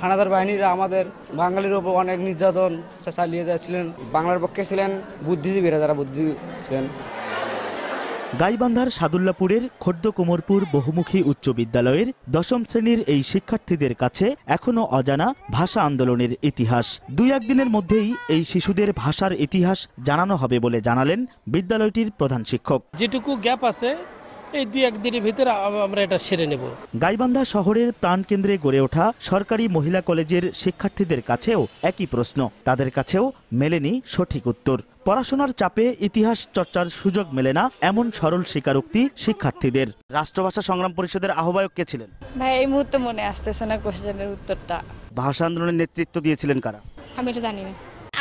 হানাদার বাহিনীরা আমাদের বাঙালির ওপর অনেক নির্যাতন চালিয়ে যাচ্ছিলেন বাংলার পক্ষে ছিলেন বুদ্ধিজীবীরা যারা বুদ্ধিজীবী ছিলেন গাইবান্ধার সাদুল্লাপুরের খোর্দ কোমরপুর বহুমুখী উচ্চ বিদ্যালয়ের দশম শ্রেণীর এই শিক্ষার্থীদের কাছে এখনও অজানা ভাষা আন্দোলনের ইতিহাস দুই একদিনের মধ্যেই এই শিশুদের ভাষার ইতিহাস জানানো হবে বলে জানালেন বিদ্যালয়টির প্রধান শিক্ষক যেটুকু গ্যাপ আছে এই দুই একদিনের ভিতরে আমরা এটা সেরে নেব গাইবান্ধা শহরের প্রাণকেন্দ্রে গড়ে ওঠা সরকারি মহিলা কলেজের শিক্ষার্থীদের কাছেও একই প্রশ্ন তাদের কাছেও মেলেনি সঠিক উত্তর পড়াশোনার চাপে ইতিহাস চর্চার সুযোগ মেলে না এমন সরল স্বীকারোক্তি শিক্ষার্থীদের রাষ্ট্রভাষা সংগ্রাম পরিষদের আহ্বায়ক কে ছিলেন ভাই এই মুহূর্তে মনে আসতেছে না কোশ্চেনের উত্তরটা ভাষা আন্দোলনের নেতৃত্ব দিয়েছিলেন কারা আমি এটা জানি না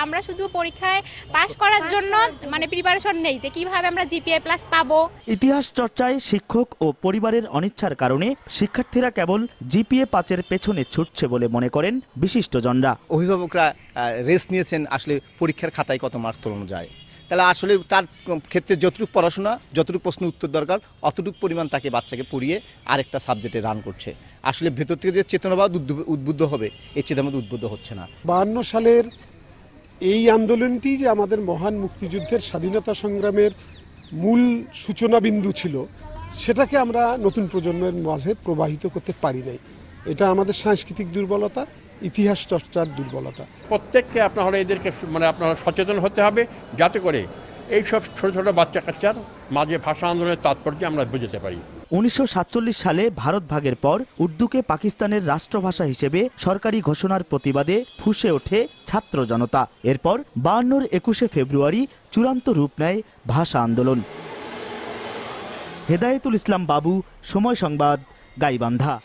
আমরা শুধু পরীক্ষায় পাশ করার জন্য মানে প্রিপারেশন নেই যে কিভাবে আমরা জিপিএ প্লাস পাবো ইতিহাস চর্চায় শিক্ষক ও পরিবারের অনিচ্ছার কারণে শিক্ষার্থীরা কেবল জিপিএ পাঁচের পেছনে ছুটছে বলে মনে করেন বিশিষ্ট জনরা অভিভাবকরা রেস্ট নিয়েছেন আসলে পরীক্ষার খাতায় কত মার্ক তোলানো যায় তাহলে আসলে তার ক্ষেত্রে যতটুকু পড়াশোনা যতটুকু প্রশ্ন উত্তর দরকার অতটুকু পরিমাণ তাকে বাচ্চাকে পড়িয়ে আরেকটা সাবজেক্টে রান করছে আসলে ভেতর থেকে যে চেতনাবাদ উদ্বুদ্ধ হবে এই চেতনাবাদ উদ্বুদ্ধ হচ্ছে না বাহান্ন সালের এই আন্দোলনটি যে আমাদের মহান মুক্তিযুদ্ধের স্বাধীনতা সংগ্রামের মূল সূচনাবিন্দু ছিল সেটাকে আমরা নতুন প্রজন্মের মাঝে প্রবাহিত করতে পারি নাই এটা আমাদের সাংস্কৃতিক দুর্বলতা ইতিহাস চর্চার দুর্বলতা প্রত্যেককে আপনারা এদেরকে মানে আপনারা সচেতন হতে হবে যাতে করে এইসব ছোটো ছোটো বাচ্চা কাচ্চার মাঝে ভাষা আন্দোলনের তাৎপর্য আমরা বুঝতে পারি উনিশশো সালে ভারত ভাগের পর উর্দুকে পাকিস্তানের রাষ্ট্রভাষা হিসেবে সরকারি ঘোষণার প্রতিবাদে ফুসে ওঠে ছাত্র জনতা এরপর বায়ান্নর একুশে ফেব্রুয়ারি চূড়ান্ত রূপ নেয় ভাষা আন্দোলন হেদায়েতুল ইসলাম বাবু সময় সংবাদ গাইবান্ধা